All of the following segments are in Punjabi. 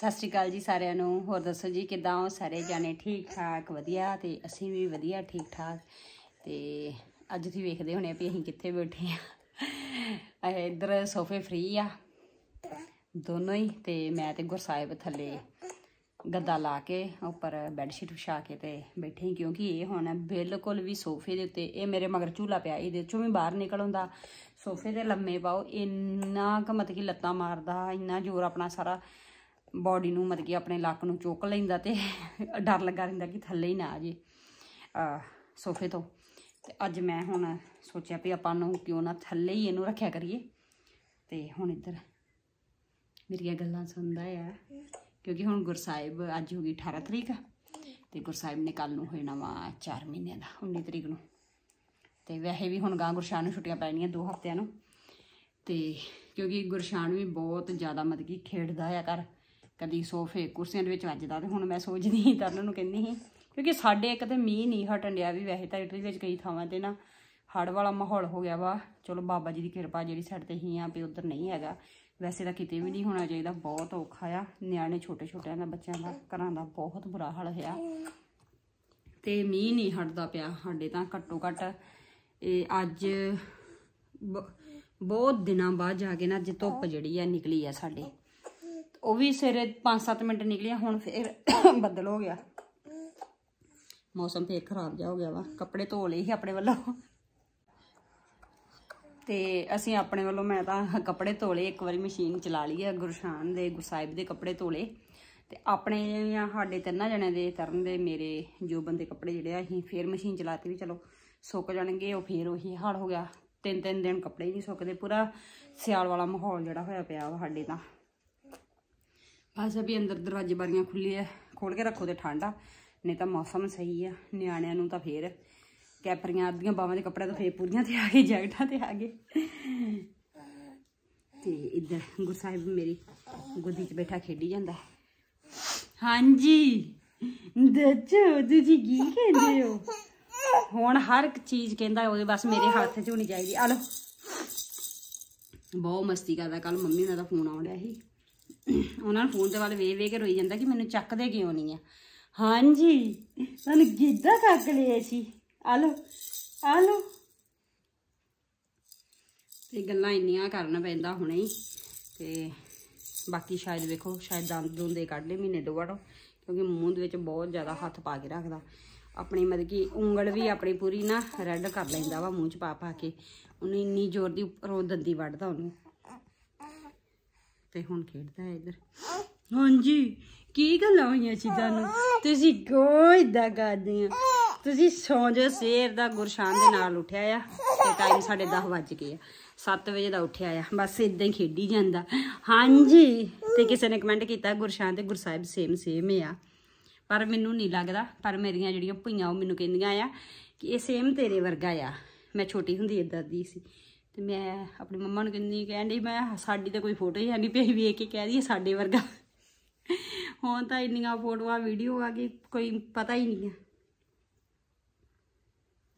ਸਤਿ ਸ਼੍ਰੀ ਅਕਾਲ ਜੀ ਸਾਰਿਆਂ ਨੂੰ ਹੋਰ ਦੱਸੋ ਜੀ ਕਿਦਾਂ ਹੋ ਸਾਰੇ ਜਾਨੇ ਠੀਕ ਠਾਕ ਵਧੀਆ ਤੇ ਅਸੀਂ ਵੀ ਵਧੀਆ ਠੀਕ ਠਾਕ ਤੇ ਅੱਜ ਤੁਸੀਂ ਵੇਖਦੇ ਹੋਣੇ ਵੀ ਅਸੀਂ ਕਿੱਥੇ ਬੈਠੇ ਆ ਇਧਰ ਸੋਫੇ ਫ੍ਰੀ ਆ ਦੋਨੋਂ ਹੀ ਤੇ ਮੈਂ ਤੇ ਗੁਰਸਾਹਿਬ ਥੱਲੇ ਗੱਦਾ ਲਾ ਕੇ ਉੱਪਰ ਬੈੱਡ ਸ਼ੀਟ ਵਿਛਾ ਕੇ ਤੇ ਬੈਠੇ ਕਿਉਂਕਿ ਇਹ ਹੁਣ ਬਿਲਕੁਲ ਵੀ ਸੋਫੇ ਦੇ ਉੱਤੇ ਇਹ ਮੇਰੇ ਮਗਰ ਝੂਲਾ ਪਿਆ ਇਹਦੇ ਚੋਂ ਵੀ ਬਾਹਰ ਨਿਕਲ ਆਉਂਦਾ ਸੋਫੇ ਦੇ ਲੰਮੇ ਪਾਓ ਇੰਨਾ ਕਮਤ ਕੀ ਲੱਤਾਂ ਮਾਰਦਾ ਇੰਨਾ ਜ਼ੋਰ ਆਪਣਾ ਸਾਰਾ ਬਾਡੀ ਨੂੰ ਮਤਲਬ ਕਿ ਆਪਣੇ ਲੱਕ ਨੂੰ ਚੋਕ ਲੈਂਦਾ ਤੇ ਡਰ ਲੱਗਾ ਰਹਿੰਦਾ ਕਿ ਥੱਲੇ ਹੀ ਨਾ ਆ ਜੇ ਸੋਫੇ ਤੋਂ ਤੇ ਅੱਜ ਮੈਂ ਹੁਣ ਸੋਚਿਆ ਵੀ ਆਪਾਂ ਨੂੰ ਕਿਉਂ ਨਾ ਥੱਲੇ ਹੀ ਇਹਨੂੰ ਰੱਖਿਆ ਕਰੀਏ ਤੇ ਹੁਣ ਇੱਧਰ ਮੇਰੀਆਂ ਗੱਲਾਂ ਸੁਣਦਾ ਆ ਕਿਉਂਕਿ ਹੁਣ ਗੁਰਸਾਹਿਬ ਅੱਜ ਹੋ ਗਈ 18 ਤਰੀਕ ਤੇ ਗੁਰਸਾਹਿਬ ਨੇ ਕੱਲ ਨੂੰ ਹੋਏ ਵਾ 4 ਮਹੀਨੇ ਦਾ 19 ਤਰੀਕ ਨੂੰ ਤੇ ਵੈਸੇ ਵੀ ਹੁਣ ਗਾਂ ਗੁਰਸ਼ਾਨ ਨੂੰ ਛੁੱਟੀਆਂ ਪੈਣੀਆਂ 2 ਹਫ਼ਤਿਆਂ ਨੂੰ ਤੇ ਕਿਉਂਕਿ ਗੁਰਸ਼ਾਨ ਵੀ ਬਹੁਤ ਜ਼ਿਆਦਾ ਮਤਕੀ ਖੇਡਦਾ ਆ ਕਰ ਕਦੀ ਸੋਫੇ ਕੁਰਸੀਆਂ ਦੇ ਵਿੱਚ ਵੱਜਦਾ ਤੇ ਹੁਣ ਮੈਂ ਸੋਚਦੀ ਸੀ ਤਰਨ ਨੂੰ ਕਹਿੰਦੀ ਸੀ ਕਿਉਂਕਿ ਸਾਡੇ ਇੱਕ ਤੇ ਮੀਂਹ ਨਹੀਂ ਹਟਣ ਡਿਆ ਵੀ ਵੈਸੇ ਤਾਂ ਇਟਲੀ ਵਿੱਚ ਕਈ ਥਾਵਾਂ ਤੇ ਨਾ ਹੜ ਵਾਲਾ ਮਾਹੌਲ ਹੋ ਗਿਆ ਵਾ ਚਲੋ ਬਾਬਾ ਜੀ ਦੀ ਕਿਰਪਾ ਜਿਹੜੀ ਸਾਡੇ ਤੇ ਹੀ ਆ ਵੀ ਉਧਰ ਨਹੀਂ ਹੈਗਾ ਵੈਸੇ ਤਾਂ ਕਿਤੇ ਵੀ ਨਹੀਂ ਹੋਣਾ ਚਾਹੀਦਾ ਬਹੁਤ ਔਖਾ ਆ ਨਿਆਣੇ ਛੋਟੇ ਛੋਟਿਆਂ ਦਾ ਬੱਚਿਆਂ ਦਾ ਘਰਾਂ ਦਾ ਬਹੁਤ ਬੁਰਾ ਹਾਲ ਹੋਇਆ ਤੇ ਮੀਂਹ ਨਹੀਂ ਹਟਦਾ ਪਿਆ ਸਾਡੇ ਤਾਂ ਘੱਟੋ ਘੱਟ ਇਹ ਅੱਜ ਬਹੁਤ ਦਿਨਾਂ ਬਾਅਦ ਜਾ ਕੇ ਨਾ ਅੱਜ ਧੁੱਪ ਜਿਹੜੀ ਆ ਨਿਕਲੀ ਆ ਸਾਡੇ ਉਹ ਵੀ ਸਵੇਰੇ 5-7 ਮਿੰਟ ਨਿਕਲਿਆ ਹੁਣ ਫੇਰ ਬੱਦਲ ਹੋ ਗਿਆ ਮੌਸਮ ਫੇਰ ਖਰਾਬ ਜਾ ਹੋ ਗਿਆ ਵਾ ਕੱਪੜੇ ਧੋ ਲਏ ਸੀ ਆਪਣੇ ਵੱਲੋਂ ਤੇ ਅਸੀਂ ਆਪਣੇ ਵੱਲੋਂ ਮੈਂ ਤਾਂ ਕੱਪੜੇ ਧੋਲੇ ਇੱਕ ਵਾਰੀ ਮਸ਼ੀਨ ਚਲਾ ਲਈ ਹੈ ਗੁਰਸ਼ਾਨ ਦੇ ਗੁਸਾਇਬ ਦੇ ਕੱਪੜੇ ਧੋਲੇ ਤੇ ਆਪਣੇ ਜਾਂ ਸਾਡੇ ਤਿੰਨਾਂ ਜਣਿਆਂ ਦੇ ਤਰਨ ਦੇ ਮੇਰੇ ਜੋ ਬੰਦੇ ਕੱਪੜੇ ਜਿਹੜੇ ਆ ਅਸੀਂ ਫੇਰ ਮਸ਼ੀਨ ਚਲਾਤੀ ਵੀ ਚਲੋ ਸੁੱਕ ਜਾਣਗੇ ਉਹ ਫੇਰ ਉਹੀ ਹਾਲ ਹੋ ਗਿਆ ਤਿੰਨ ਤਿੰਨ ਦਿਨ ਕੱਪੜੇ ਨਹੀਂ ਸੁੱਕਦੇ ਪੂਰਾ ਸਿਆਲ ਵਾਲਾ ਮਾਹੌਲ ਜਿਹੜਾ ਹੋਇਆ ਪਿਆ ਸਾਡੇ ਤਾਂ ਅੱਛਾ ਵੀ ਅੰਦਰ ਦਰਵਾਜ਼ੇ ਬਾਰੀਆਂ ਖੁੱਲੇ ਆ ਖੋਲ ਕੇ ਰੱਖੋ ਤੇ ਠੰਡਾ ਨਹੀਂ ਤਾਂ ਮੌਸਮ ਸਹੀ ਆ ਨਿਆਣਿਆਂ ਨੂੰ ਤਾਂ ਫੇਰ ਕੈਪਰੀਆਂ ਅੱਧੀਆਂ ਬਾਵਾਂ ਦੇ ਕੱਪੜੇ ਤਾਂ ਫੇਰ ਪੂਰੀਆਂ ਤੇ ਆ ਗਏ ਜੈਕਟਾਂ ਤੇ ਆ ਗਏ ਤੇ ਇੱਧਰ ਗੁਰਸਾਹਿਬ ਮੇਰੀ ਗੋਦੀ 'ਚ ਬੈਠਾ ਖੇਡੀ ਜਾਂਦਾ ਹਾਂਜੀ ਦੱਸੋ ਤੁਸੀਂ ਕੀ ਕਹਿੰਦੇ ਹੋ ਹੁਣ ਹਰ ਇੱਕ ਚੀਜ਼ ਕਹਿੰਦਾ ਉਹਦੇ ਬਸ ਮੇਰੇ ਹੱਥ 'ਚ ਹੋਣੀ ਚਾਹੀਦੀ ਆ ਲੋ ਬਹੁਤ ਮਸਤੀ ਕਰਦਾ ਕੱਲ ਮੰਮੀ ਨਾਲ ਦਾ ਫੋਨ ਆਉਂਦਾ ਸੀ ਉਹਨਾਂ ਨੂੰ ਫੋਨ ਦੇ ਵੱਲ ਵੇ ਵੇ ਕੇ ਰੋਈ ਜਾਂਦਾ ਕਿ ਮੈਨੂੰ ਚੱਕਦੇ ਕਿਉਂ ਨਹੀਂ ਆ ਹਾਂਜੀ ਤੁਹਾਨੂੰ ਗਿੱਧਾ ਕੱਕ ਲਿਆ ਸੀ ਆ ਲੋ ਆ ਲੋ ਤੇ ਗੱਲਾਂ ਇੰਨੀਆਂ ਕਰਨਾ ਪੈਂਦਾ ਹੁਣੇ ਹੀ ਤੇ ਬਾਕੀ ਸ਼ਾਇਦ ਵੇਖੋ ਸ਼ਾਇਦ ਦੰਦ ਦੁੰਦੇ ਕੱਢ ਲੈ ਮਹੀਨੇ ਦੋ ਕਿਉਂਕਿ ਮੂੰਹ ਦੇ ਵਿੱਚ ਬਹੁਤ ਜ਼ਿਆਦਾ ਹੱਥ ਪਾ ਕੇ ਰੱਖਦਾ ਆਪਣੀ ਮਤਲਬ ਕੀ ਉਂਗਲ ਵੀ ਆਪਣੀ ਪੂਰੀ ਨਾ ਰੈੱਡ ਕਰ ਲੈਂਦਾ ਵਾ ਮੂੰਹ 'ਚ ਪਾ ਪਾ ਕੇ ਉਹਨੂੰ ਇੰਨੀ ਜ਼ੋਰ ਦੀ ਉੱਪਰੋਂ ਦੰਦੀ ਵੱਢਦਾ ਉਹਨੂੰ ਤੇ ਹੁਣ ਖੇਡਦਾ ਹੈ ਇਧਰ ਹਾਂਜੀ ਕੀ ਗੱਲਾਂ ਹੋਈਆਂ ਚੀਜ਼ਾਂ ਨੂੰ ਤੁਸੀਂ ਕੋਈ ਦਾ ਕਰਦੇ ਆ ਤੁਸੀਂ ਸੌਂ ਜੋ ਸਵੇਰ ਦਾ ਗੁਰਸ਼ਾਨ ਦੇ ਨਾਲ ਉੱਠਿਆ ਆ ਤੇ ਟਾਈਮ ਸਾਡੇ 10 ਵਜ ਗਏ ਆ 7 ਵਜੇ ਦਾ ਉੱਠਿਆ ਆ ਬਸ ਇਦਾਂ ਹੀ ਖੇਡੀ ਜਾਂਦਾ ਹਾਂਜੀ ਤੇ ਕਿਸੇ ਨੇ ਕਮੈਂਟ ਕੀਤਾ ਗੁਰਸ਼ਾਨ ਤੇ ਗੁਰਸਾਹਿਬ ਸੇਮ ਸੇਮ ਆ ਪਰ ਮੈਨੂੰ ਨਹੀਂ ਲੱਗਦਾ ਪਰ ਮੇਰੀਆਂ ਜਿਹੜੀਆਂ ਭੁਈਆਂ ਉਹ ਮੈਨੂੰ ਕਹਿੰਦੀਆਂ ਆ ਕਿ ਇਹ ਸੇਮ ਤੇਰੇ ਵਰਗਾ ਆ ਮੈਂ ਛੋਟੀ ਹੁੰਦੀ ਇਦਾਂ ਦੀ ਸੀ ਤੇ ਮੈਂ ਆਪਣੀ ਮੰਮਾ ਨੂੰ ਕਹਿੰਦੀ ਕਹਿੰਦੀ ਮੈਂ ਸਾਡੀ ਤਾਂ ਕੋਈ ਫੋਟੋ ਹੀ ਹੈ ਨਹੀਂ ਪਈ ਵੇਖ ਕੇ ਕਹਿ ਦਈਏ ਸਾਡੇ ਵਰਗਾ ਹੁਣ ਤਾਂ ਇੰਨੀਆਂ ਫੋਟੋਆਂ ਵੀਡੀਓ ਆ ਗਈ ਕੋਈ ਪਤਾ ਹੀ ਨਹੀਂ ਆ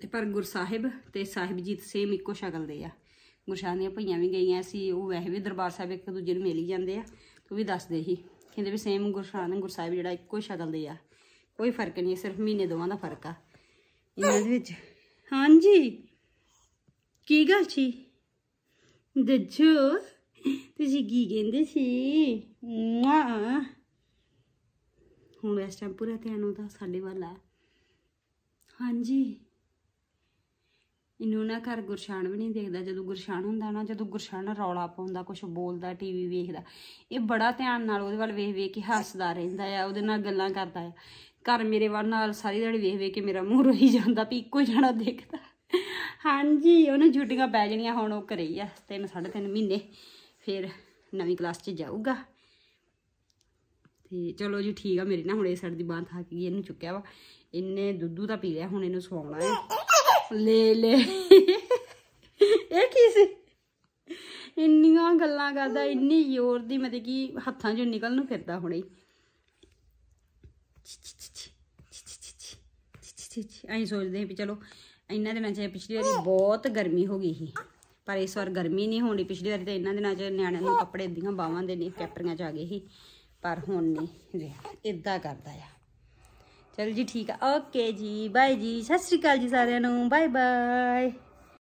ਤੇ ਪਰ ਗੁਰਸਾਹਿਬ ਤੇ ਸਾਹਿਬਜੀਤ ਸੇਮ ਇੱਕੋ ਸ਼ਕਲ ਦੇ ਆ ਗੁਰਸ਼ਾਹ ਦੀਆਂ ਭਈਆਂ ਵੀ ਗਈਆਂ ਸੀ ਉਹ ਵੈਸੇ ਵੀ ਦਰਬਾਰ ਸਾਹਿਬ ਇੱਕ ਦੂਜੇ ਨੂੰ ਮਿਲ ਹੀ ਜਾਂਦੇ ਆ ਉਹ ਵੀ ਦੱਸਦੇ ਸੀ ਕਹਿੰਦੇ ਵੀ ਸੇਮ ਗੁਰਸ਼ਾਨ ਗੁਰਸਾਹਿਬ ਜਿਹੜਾ ਇੱਕੋ ਸ਼ਕਲ ਦੇ ਆ ਕੋਈ ਫਰਕ ਨਹੀਂ ਸਿਰਫ ਮਹੀਨੇ ਦੋਵਾਂ ਦਾ ਫਰਕ ਆ ਇਹਨਾਂ ਦੇ ਵਿੱਚ ਹਾਂਜੀ ਕੀ ਗੱਲ ਸੀ ਤੁਸੀਂ ਕੀ ਕਹਿੰਦੇ ਸੀ ਮਾ ਹੁਣ ਇਸ ਟਾਈਮ ਪੂਰਾ ਧਿਆਨ ਉਹਦਾ ਸਾਡੇ ਵੱਲ ਆ ਹਾਂਜੀ ਇਹਨੂੰ ਨਾ ਘਰ ਗੁਰਸ਼ਾਨ ਵੀ ਨਹੀਂ ਦੇਖਦਾ ਜਦੋਂ ਗੁਰਸ਼ਾਨ ਹੁੰਦਾ ਨਾ ਜਦੋਂ ਗੁਰਸ਼ਾਨ ਰੌਲਾ ਪਾਉਂਦਾ ਕੁਝ ਬੋਲਦਾ ਟੀਵੀ ਵੇਖਦਾ ਇਹ ਬੜਾ ਧਿਆਨ ਨਾਲ ਉਹਦੇ ਵੱਲ ਵੇਖ ਵੇਖ ਕੇ ਹੱਸਦਾ ਰਹਿੰਦਾ ਆ ਉਹਦੇ ਨਾਲ ਗੱਲਾਂ ਕਰਦਾ ਆ ਘਰ ਮੇਰੇ ਵੱਲ ਨਾਲ ਸਾਰੀ ਦਿਹਾੜੀ ਵੇਖ ਵੇਖ ਕੇ ਮੇਰਾ ਮੂੰਹ ਰੋਈ ਜਾਂਦਾ ਵੀ ਇੱਕੋ ਜਣਾ ਦੇਖਦਾ ਹਾਂਜੀ ਉਹਨੇ ਛੁੱਟੀਆਂ ਪੈ ਜਣੀਆਂ ਹੁਣ ਉਹ ਘਰੇ ਹੀ ਆ ਤਿੰਨ ਸਾਢੇ ਤਿੰਨ ਮਹੀਨੇ ਫਿਰ ਨਵੀਂ ਕਲਾਸ 'ਚ ਜਾਊਗਾ ਤੇ ਚਲੋ ਜੀ ਠੀਕ ਆ ਮੇਰੀ ਨਾ ਹੁਣ ਇਹ ਸੜ ਦੀ ਬਾਂਹ ਥੱਕ ਗਈ ਇਹਨੂੰ ਚੁੱਕਿਆ ਵਾ ਇੰਨੇ ਦੁੱਧੂ ਤਾਂ ਪੀ ਲਿਆ ਹੁਣ ਇਹਨੂੰ ਸੁਵਾਉਣਾ ਹੈ ਲੈ ਲੈ ਇਹ ਕੀ ਸੀ ਇੰਨੀਆਂ ਗੱਲਾਂ ਕਰਦਾ ਇੰਨੀ ਜ਼ੋਰ ਦੀ ਮਤਲਬ ਕਿ ਹੱਥਾਂ 'ਚੋਂ ਨਿਕਲ ਨੂੰ ਫਿਰਦਾ ਹੁਣੇ ਅਸੀਂ ਸੋਚਦੇ ਹਾਂ ਵੀ ਚਲੋ ਇਹਨਾਂ ਦਿਨਾਂ 'ਚ ਪਿਛਲੀ ਵਾਰੀ ਬਹੁਤ ਗਰਮੀ ਹੋ ਗਈ ਸੀ ਪਰ ਇਸ ਵਾਰ ਗਰਮੀ ਨਹੀਂ ਹੋਣੀ ਪਿਛਲੀ ਵਾਰੀ ਤਾਂ ਇਹਨਾਂ ਦਿਨਾਂ 'ਚ ਨਿਆਣਿਆਂ ਨੂੰ ਕੱਪੜੇ ਦੀਆਂ ਬਾਹਾਂ ਦੇ ਨੇ ਕੈਪਰੀਆਂ 'ਚ ਆ ਗਏ ਸੀ ਪਰ ਹੁਣ ਨਹੀਂ ਰਿਹਾ ਇਦਾਂ ਕਰਦਾ ਆ ਚਲ ਜੀ ਠੀਕ ਆ ਓਕੇ ਜੀ ਬਾਏ ਜੀ ਸਤਿ ਸ਼੍ਰੀ ਅਕਾਲ ਜੀ ਸਾਰਿਆਂ ਨੂੰ ਬਾਏ ਬਾਏ